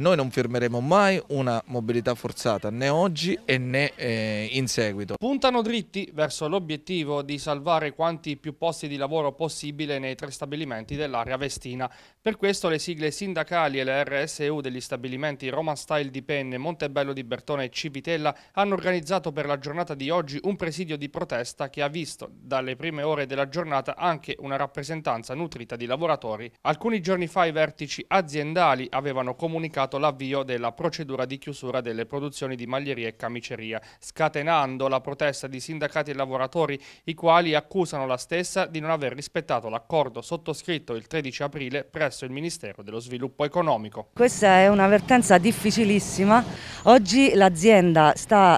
noi non firmeremo mai una mobilità forzata né oggi e né eh, in seguito. Puntano dritti verso l'obiettivo di salvare quanti più posti di lavoro possibile nei tre stabilimenti dell'area vestina. Per questo le sigle sindacali e le RSU degli stabilimenti Roma Style di Penne, Montebello di Bertone e Civitella hanno organizzato per la giornata di oggi un presidio di protesta che ha visto dalle prime ore della giornata anche una rappresentanza nutrita di lavoratori. Alcuni giorni fa i vertici aziendali avevano comunicato dato l'avvio della procedura di chiusura delle produzioni di maglieria e camiceria, scatenando la protesta di sindacati e lavoratori, i quali accusano la stessa di non aver rispettato l'accordo sottoscritto il 13 aprile presso il Ministero dello Sviluppo Economico. Questa è un'avvertenza difficilissima. Oggi l'azienda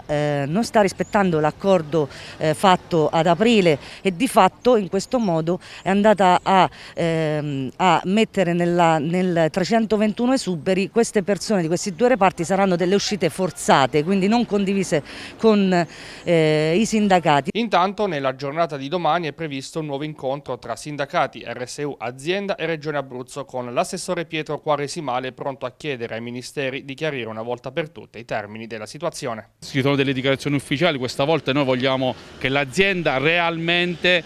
eh, non sta rispettando l'accordo eh, fatto ad aprile e di fatto in questo modo è andata a, ehm, a mettere nella, nel 321 esuberi queste queste persone, di questi due reparti saranno delle uscite forzate, quindi non condivise con eh, i sindacati. Intanto nella giornata di domani è previsto un nuovo incontro tra sindacati, RSU, azienda e Regione Abruzzo con l'assessore Pietro Quaresimale pronto a chiedere ai ministeri di chiarire una volta per tutte i termini della situazione. Ci sono delle dichiarazioni ufficiali, questa volta noi vogliamo che l'azienda realmente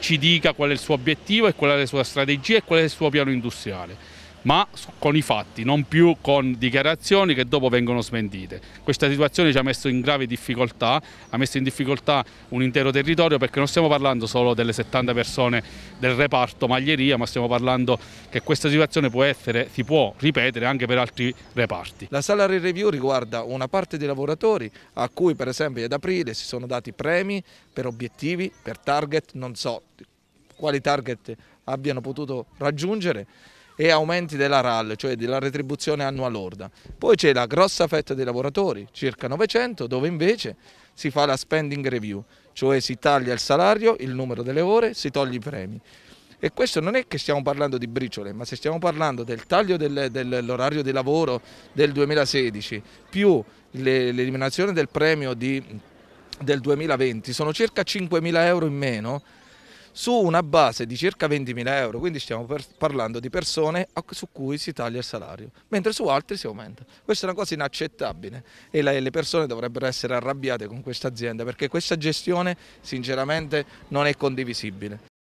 ci dica qual è il suo obiettivo e qual è la sua strategia e qual è il suo piano industriale ma con i fatti, non più con dichiarazioni che dopo vengono smentite. Questa situazione ci ha messo in grave difficoltà, ha messo in difficoltà un intero territorio perché non stiamo parlando solo delle 70 persone del reparto maglieria, ma stiamo parlando che questa situazione può essere, si può ripetere anche per altri reparti. La salary review riguarda una parte dei lavoratori a cui per esempio ad aprile si sono dati premi per obiettivi, per target, non so quali target abbiano potuto raggiungere e aumenti della RAL, cioè della retribuzione annua lorda. Poi c'è la grossa fetta dei lavoratori, circa 900, dove invece si fa la spending review, cioè si taglia il salario, il numero delle ore, si toglie i premi. E questo non è che stiamo parlando di briciole, ma se stiamo parlando del taglio del, dell'orario di lavoro del 2016 più l'eliminazione del premio di, del 2020, sono circa 5.000 euro in meno su una base di circa 20.000 euro, quindi stiamo parlando di persone su cui si taglia il salario, mentre su altri si aumenta. Questa è una cosa inaccettabile e le persone dovrebbero essere arrabbiate con questa azienda perché questa gestione sinceramente non è condivisibile.